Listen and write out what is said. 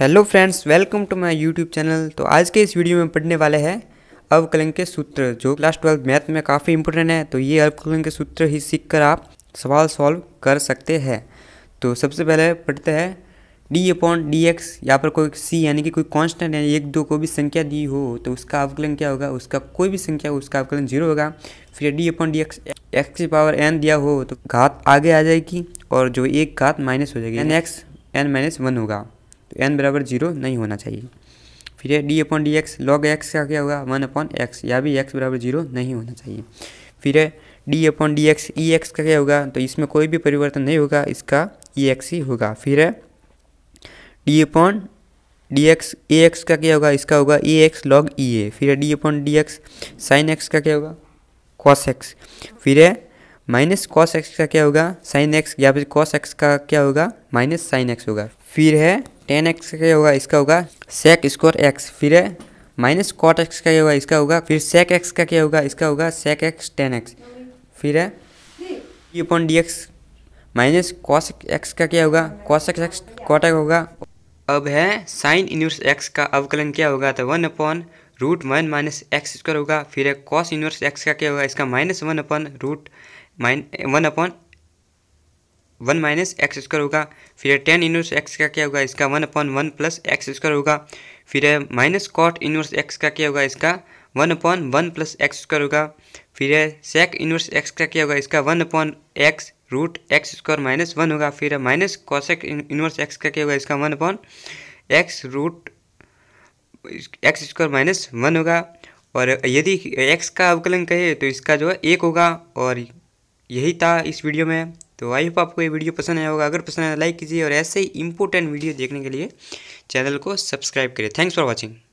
hello friends welcome to my YouTube channel तो आज के इस वीडियो में पढ़ने वाले हैं अवकलन के सूत्र जो क्लास ट्वेल्थ मैथ में काफ़ी इंपॉर्टेंट है तो ये अवकलन के सूत्र ही सीख कर आप सवाल सॉल्व कर सकते हैं तो सबसे पहले पढ़ते हैं डी अपॉन डी एक्स या पर कोई सी यानी कि कोई कांस्टेंट यानी एक दो को भी संख्या दी हो तो उसका अवकलन क्या होगा उसका कोई भी संख्या हो उसका अवकलन जीरो होगा फिर D upon D X X की पावर एन दिया हो तो घात आगे आ जाएगी और जो एक घात माइनस हो जाएगी N X N minus one होगा तो एन बराबर जीरो नहीं होना चाहिए फिर ये D upon D X log X का क्या होगा वन अपॉन एक्स या भी एक्स बराबर जीरो नहीं होना चाहिए फिर है D upon D X E X का क्या होगा तो इसमें कोई भी परिवर्तन नहीं होगा इसका ई e एक्स ही होगा फिर है D upon D X A X का क्या होगा इसका होगा ए एक्स लॉग ई ए फिर D upon D X sine X का क्या होगा कॉस एक्स फिर है माइनस कॉस एक्स का क्या होगा साइन एक्स या फिर कॉस एक्स का क्या होगा माइनस साइन एक्स होगा फिर है टेन एक्स का होगा इसका होगा सेक स्क्वायर एक्स फिर है माइनस कॉट एक्स का होगा इसका होगा फिर सेक एक्स का क्या होगा इसका होगा सेक एक्स टेन एक्स फिर है D upon D X minus cosec का क्या होगा cosec X cot X होगा अब है साइन इनवर्स एक्स का अवकलन क्या होगा तो one upon root one minus X square होगा फिर है कॉस इनवर्स एक्स का क्या होगा इसका minus one upon root minus one upon one minus X square होगा फिर टेन इनवर्स एक्स का क्या होगा इसका one upon one plus X square होगा फिर माइनस कॉट इनवर्स एक्स का क्या होगा इसका one upon one plus X square होगा फिर सेक इनवर्स एक्स का क्या होगा इसका one upon X root X square minus one होगा फिर माइनस कॉसेक इनवर्स एक्स का क्या होगा इसका one upon X root X square minus one होगा और यदि एक्स का अवकलन कहे तो इसका जो है एक होगा और यही था इस वीडियो में तो आई होप आपको ये वीडियो पसंद आया होगा अगर पसंद आया लाइक तो कीजिए और ऐसे ही इंपॉर्टेंट वीडियो देखने के लिए चैनल को सब्सक्राइब करिए थैंक्स फॉर वॉचिंग